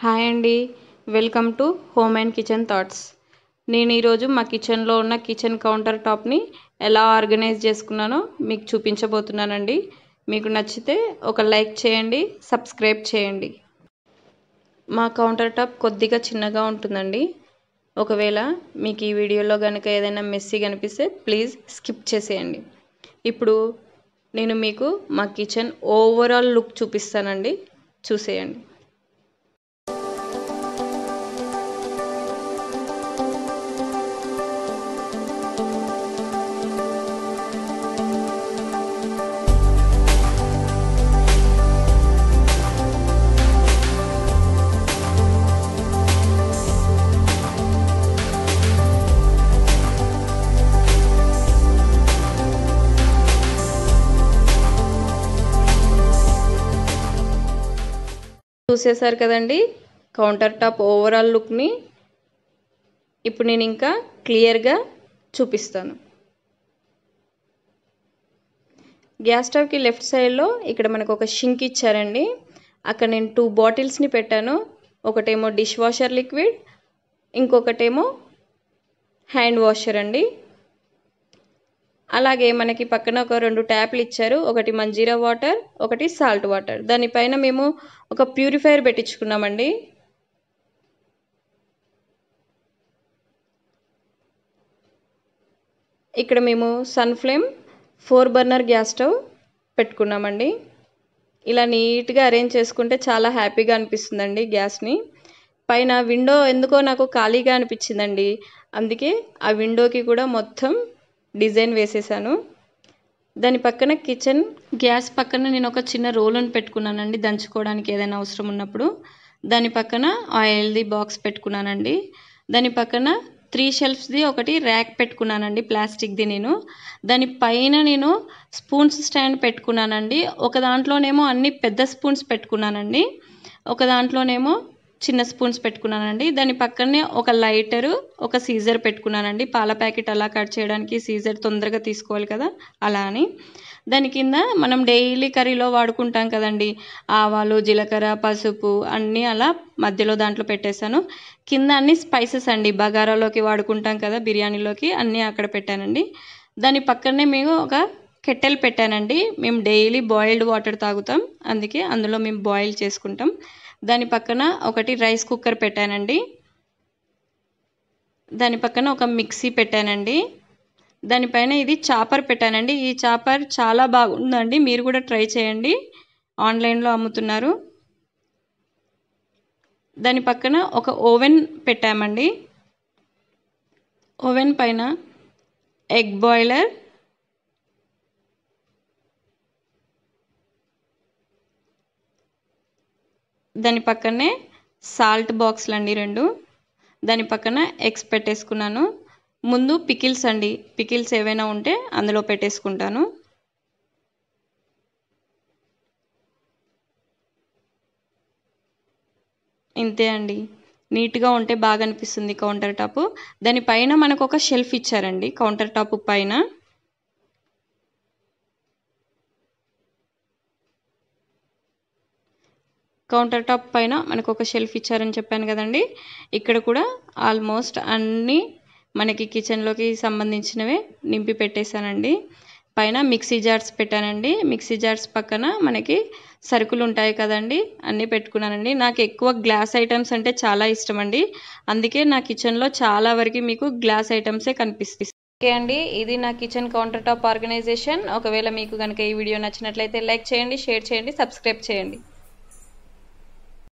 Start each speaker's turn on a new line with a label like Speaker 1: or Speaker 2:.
Speaker 1: hi అండి welcome to home and kitchen thoughts నేను ఈరోజు మా కిచెన్లో ఉన్న కిచెన్ కౌంటర్ టాప్ని ఎలా ఆర్గనైజ్ చేసుకున్నానో మీకు చూపించబోతున్నానండి మీకు నచ్చితే ఒక లైక్ చేయండి సబ్స్క్రైబ్ చేయండి మా కౌంటర్ టాప్ కొద్దిగా చిన్నగా ఉంటుందండి ఒకవేళ మీకు ఈ వీడియోలో కనుక ఏదైనా మెస్సీ కనిపిస్తే ప్లీజ్ స్కిప్ చేసేయండి ఇప్పుడు నేను మీకు మా కిచెన్ ఓవరాల్ లుక్ చూపిస్తానండి చూసేయండి చూసేశారు కదండి కౌంటర్ టాప్ ఓవరాల్ లుక్ని ఇప్పుడు నేను ఇంకా క్లియర్గా చూపిస్తాను గ్యాస్ స్టవ్కి లెఫ్ట్ సైడ్లో ఇక్కడ మనకు ఒక షింక్ ఇచ్చారండి అక్కడ నేను టూ బాటిల్స్ని పెట్టాను ఒకటేమో డిష్ వాషర్ లిక్విడ్ ఇంకొకటేమో హ్యాండ్ వాషర్ అండి అలాగే మనకి పక్కన ఒక రెండు ట్యాప్లు ఇచ్చారు ఒకటి మంజీరా వాటర్ ఒకటి సాల్ట్ వాటర్ దానిపైన మేము ఒక ప్యూరిఫైయర్ పెట్టించుకున్నామండి ఇక్కడ మేము Sun Flame four burner gas stove పెట్టుకున్నామండి ఇలా నీట్గా అరేంజ్ చేసుకుంటే చాలా హ్యాపీగా అనిపిస్తుందండి గ్యాస్ని పైన విండో ఎందుకో నాకు ఖాళీగా అనిపించిందండి అందుకే ఆ విండోకి కూడా మొత్తం డిజైన్ వేసేసాను దాని పక్కన కిచెన్ గ్యాస్ పక్కన నేను ఒక చిన్న రోలను పెట్టుకున్నానండి దంచుకోవడానికి ఏదైనా అవసరం ఉన్నప్పుడు దాని పక్కన ఆయిల్ది బాక్స్ పెట్టుకున్నానండి దాని పక్కన త్రీ షెల్ఫ్స్ది ఒకటి ర్యాక్ పెట్టుకున్నానండి ప్లాస్టిక్ది నేను దాని పైన నేను స్పూన్స్ స్టాండ్ పెట్టుకున్నానండి ఒక దాంట్లోనేమో అన్ని పెద్ద స్పూన్స్ పెట్టుకున్నానండి ఒక దాంట్లోనేమో చిన్న స్పూన్స్ పెట్టుకున్నానండి దాని పక్కనే ఒక లైటరు ఒక సీజర్ పెట్టుకున్నానండి పాల ప్యాకెట్ అలా కట్ చేయడానికి సీజర్ తొందరగా తీసుకోవాలి కదా అలా అని దాని కింద మనం డైలీ కర్రీలో వాడుకుంటాం కదండి ఆవాలు జీలకర్ర పసుపు అన్నీ అలా మధ్యలో దాంట్లో పెట్టేశాను కింద అన్ని స్పైసెస్ అండి బగారాలోకి వాడుకుంటాం కదా బిర్యానీలోకి అన్నీ అక్కడ పెట్టానండి దాని పక్కనే మేము ఒక కెట్టెల్ పెట్టానండి మేము డైలీ బాయిల్డ్ వాటర్ తాగుతాం అందుకే అందులో మేము బాయిల్ చేసుకుంటాం దాని పక్కన ఒకటి రైస్ కుక్కర్ పెట్టానండి దాని పక్కన ఒక మిక్సీ పెట్టానండి దానిపైన ఇది చాపర్ పెట్టానండి ఈ చాపర్ చాలా బాగుందండి మీరు కూడా ట్రై చేయండి ఆన్లైన్లో అమ్ముతున్నారు దాని పక్కన ఒక ఓవెన్ పెట్టామండి ఓవెన్ పైన ఎగ్ బాయిలర్ దాని పక్కనే సాల్ట్ బాక్స్లు అండి రెండు దాని పక్కన ఎగ్స్ పెట్టేసుకున్నాను ముందు పికిల్స్ అండి పికిల్స్ ఏవైనా ఉంటే అందులో పెట్టేసుకుంటాను ఇంతే అండి నీట్గా ఉంటే బాగా అనిపిస్తుంది కౌంటర్ టాప్ దానిపైన మనకు ఒక షెల్ఫ్ ఇచ్చారండి కౌంటర్ టాప్ పైన కౌంటర్ టాప్ పైన మనకు ఒక షెల్ఫ్ ఇచ్చారని చెప్పాను కదండి ఇక్కడ కూడా ఆల్మోస్ట్ అన్నీ మనకి కిచెన్లోకి సంబంధించినవే నింపి పెట్టేశానండి పైన మిక్సీ జార్స్ పెట్టానండి మిక్సీ జార్స్ పక్కన మనకి సరుకులు ఉంటాయి కదండి అన్నీ పెట్టుకున్నానండి నాకు ఎక్కువ గ్లాస్ ఐటమ్స్ అంటే చాలా ఇష్టం అండి అందుకే నా కిచెన్లో చాలా వరకు మీకు గ్లాస్ ఐటమ్సే కనిపిస్తాయి ఓకే అండి ఇది నా కిచెన్ కౌంటర్ టాప్ ఆర్గనైజేషన్ ఒకవేళ మీకు కనుక ఈ వీడియో నచ్చినట్లయితే లైక్ చేయండి షేర్ చేయండి సబ్స్క్రైబ్ చేయండి